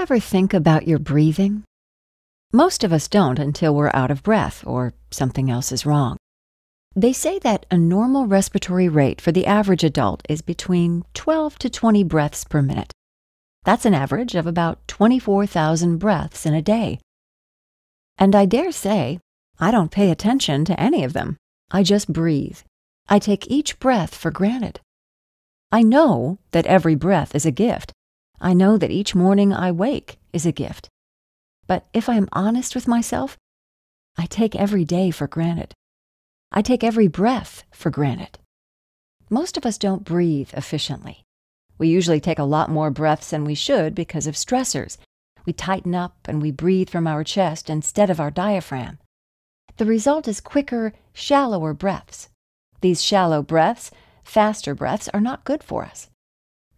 ever think about your breathing? Most of us don't until we're out of breath or something else is wrong. They say that a normal respiratory rate for the average adult is between 12 to 20 breaths per minute. That's an average of about 24,000 breaths in a day. And I dare say, I don't pay attention to any of them. I just breathe. I take each breath for granted. I know that every breath is a gift, I know that each morning I wake is a gift. But if I am honest with myself, I take every day for granted. I take every breath for granted. Most of us don't breathe efficiently. We usually take a lot more breaths than we should because of stressors. We tighten up and we breathe from our chest instead of our diaphragm. The result is quicker, shallower breaths. These shallow breaths, faster breaths, are not good for us.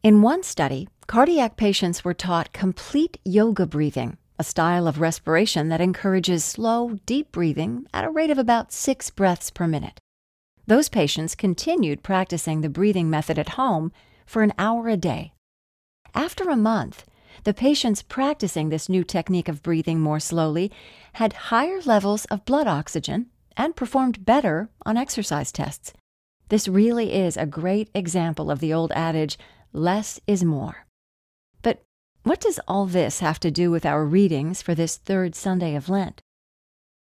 In one study, cardiac patients were taught complete yoga breathing, a style of respiration that encourages slow, deep breathing at a rate of about six breaths per minute. Those patients continued practicing the breathing method at home for an hour a day. After a month, the patients practicing this new technique of breathing more slowly had higher levels of blood oxygen and performed better on exercise tests. This really is a great example of the old adage less is more. But what does all this have to do with our readings for this third Sunday of Lent?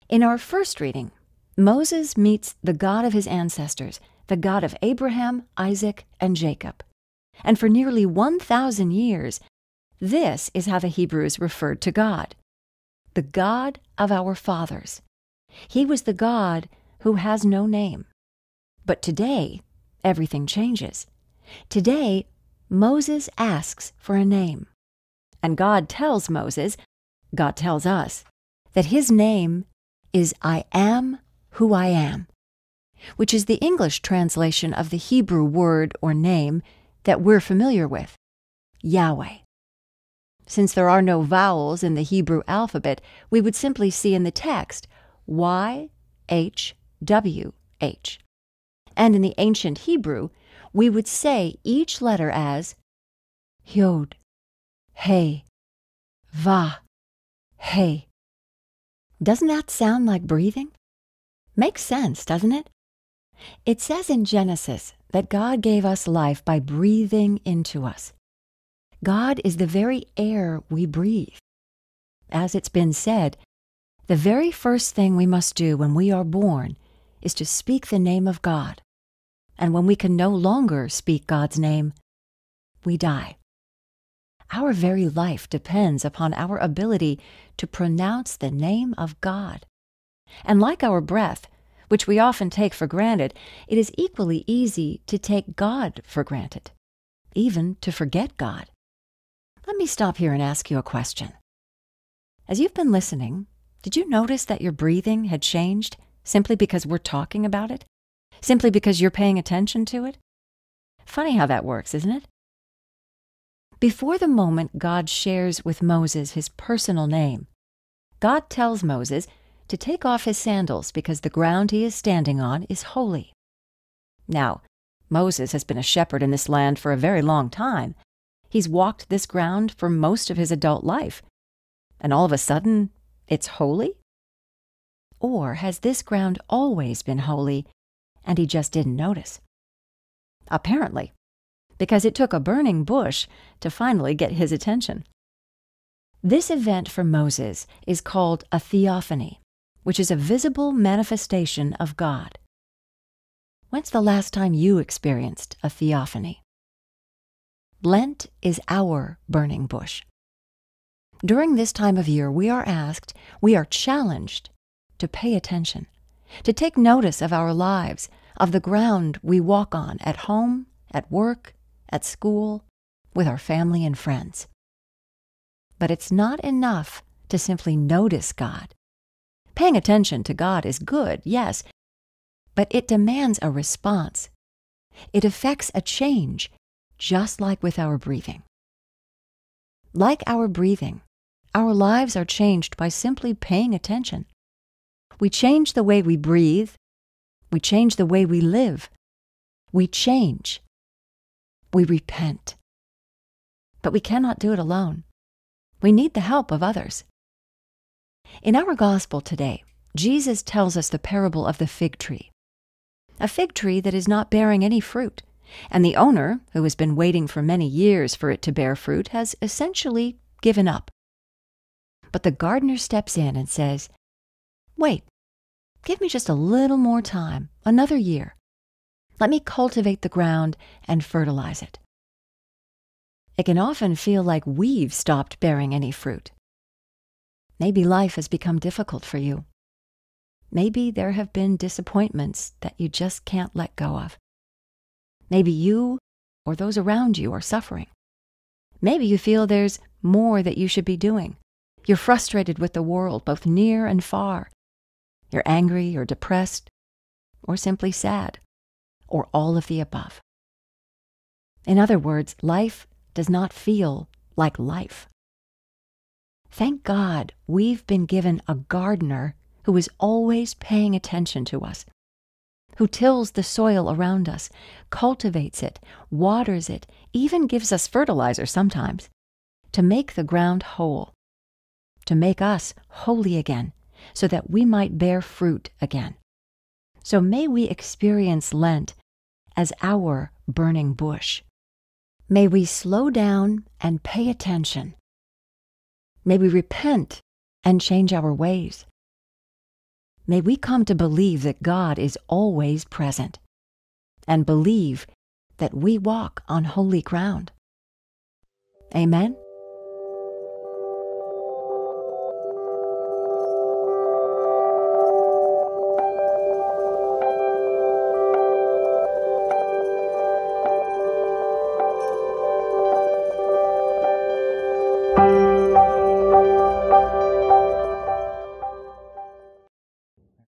In our first reading, Moses meets the God of his ancestors, the God of Abraham, Isaac, and Jacob. And for nearly 1,000 years, this is how the Hebrews referred to God the God of our fathers. He was the God who has no name. But today, everything changes. Today, Moses asks for a name. And God tells Moses, God tells us, that his name is I am who I am, which is the English translation of the Hebrew word or name that we're familiar with, Yahweh. Since there are no vowels in the Hebrew alphabet, we would simply see in the text Y H W H. And in the ancient Hebrew, we would say each letter as Yod, Hey, Va, Hey. Doesn't that sound like breathing? Makes sense, doesn't it? It says in Genesis that God gave us life by breathing into us. God is the very air we breathe. As it's been said, the very first thing we must do when we are born is to speak the name of God and when we can no longer speak God's name, we die. Our very life depends upon our ability to pronounce the name of God. And like our breath, which we often take for granted, it is equally easy to take God for granted, even to forget God. Let me stop here and ask you a question. As you've been listening, did you notice that your breathing had changed simply because we're talking about it? simply because you're paying attention to it? Funny how that works, isn't it? Before the moment God shares with Moses his personal name, God tells Moses to take off his sandals because the ground he is standing on is holy. Now, Moses has been a shepherd in this land for a very long time. He's walked this ground for most of his adult life. And all of a sudden, it's holy? Or has this ground always been holy and he just didn't notice. Apparently, because it took a burning bush to finally get his attention. This event for Moses is called a theophany, which is a visible manifestation of God. When's the last time you experienced a theophany? Lent is our burning bush. During this time of year, we are asked, we are challenged to pay attention, to take notice of our lives, of the ground we walk on at home, at work, at school, with our family and friends. But it's not enough to simply notice God. Paying attention to God is good, yes, but it demands a response. It affects a change, just like with our breathing. Like our breathing, our lives are changed by simply paying attention. We change the way we breathe we change the way we live. We change. We repent. But we cannot do it alone. We need the help of others. In our gospel today, Jesus tells us the parable of the fig tree a fig tree that is not bearing any fruit, and the owner, who has been waiting for many years for it to bear fruit, has essentially given up. But the gardener steps in and says, Wait, Give me just a little more time, another year. Let me cultivate the ground and fertilize it. It can often feel like we've stopped bearing any fruit. Maybe life has become difficult for you. Maybe there have been disappointments that you just can't let go of. Maybe you or those around you are suffering. Maybe you feel there's more that you should be doing. You're frustrated with the world, both near and far, you're angry or depressed or simply sad or all of the above. In other words, life does not feel like life. Thank God we've been given a gardener who is always paying attention to us, who tills the soil around us, cultivates it, waters it, even gives us fertilizer sometimes to make the ground whole, to make us holy again so that we might bear fruit again. So may we experience Lent as our burning bush. May we slow down and pay attention. May we repent and change our ways. May we come to believe that God is always present and believe that we walk on holy ground. Amen.